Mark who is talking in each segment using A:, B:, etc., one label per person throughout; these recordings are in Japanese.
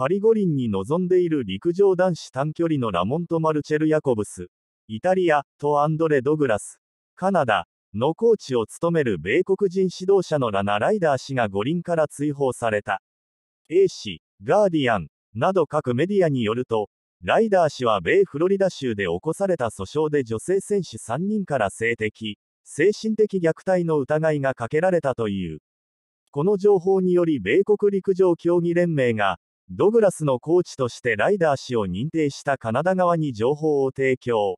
A: パリ五輪に臨んでいる陸上男子短距離のラモント・マルチェル・ヤコブス、イタリア、とアンドレ・ドグラス、カナダ、のコーチを務める米国人指導者のラナ・ライダー氏が五輪から追放された。A 氏、ガーディアン、など各メディアによると、ライダー氏は米フロリダ州で起こされた訴訟で女性選手3人から性的、精神的虐待の疑いがかけられたという。この情報により米国陸上競技連盟が、ドグラスのコーチとしてライダー氏を認定したカナダ側に情報を提供。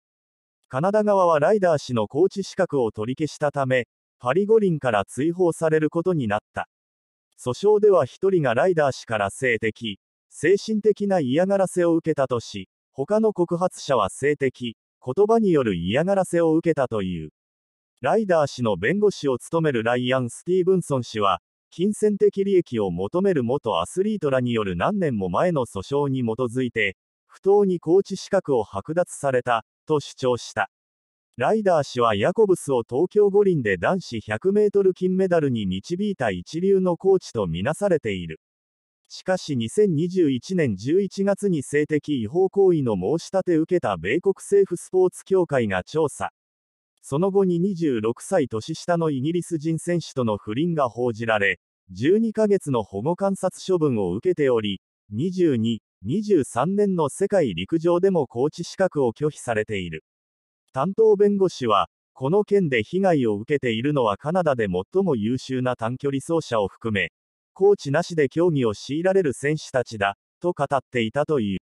A: カナダ側はライダー氏のコーチ資格を取り消したため、パリ五輪から追放されることになった。訴訟では1人がライダー氏から性的、精神的な嫌がらせを受けたとし、他の告発者は性的、言葉による嫌がらせを受けたという。ライダー氏の弁護士を務めるライアン・スティーブンソン氏は、金銭的利益を求める元アスリートらによる何年も前の訴訟に基づいて、不当にコーチ資格を剥奪された、と主張した。ライダー氏はヤコブスを東京五輪で男子100メートル金メダルに導いた一流のコーチとみなされている。しかし2021年11月に性的違法行為の申し立て受けた米国政府スポーツ協会が調査。その後に26歳年下のイギリス人選手との不倫が報じられ、12ヶ月の保護観察処分を受けており、22、23年の世界陸上でもコーチ資格を拒否されている。担当弁護士は、この件で被害を受けているのはカナダで最も優秀な短距離走者を含め、コーチなしで競技を強いられる選手たちだ、と語っていたという。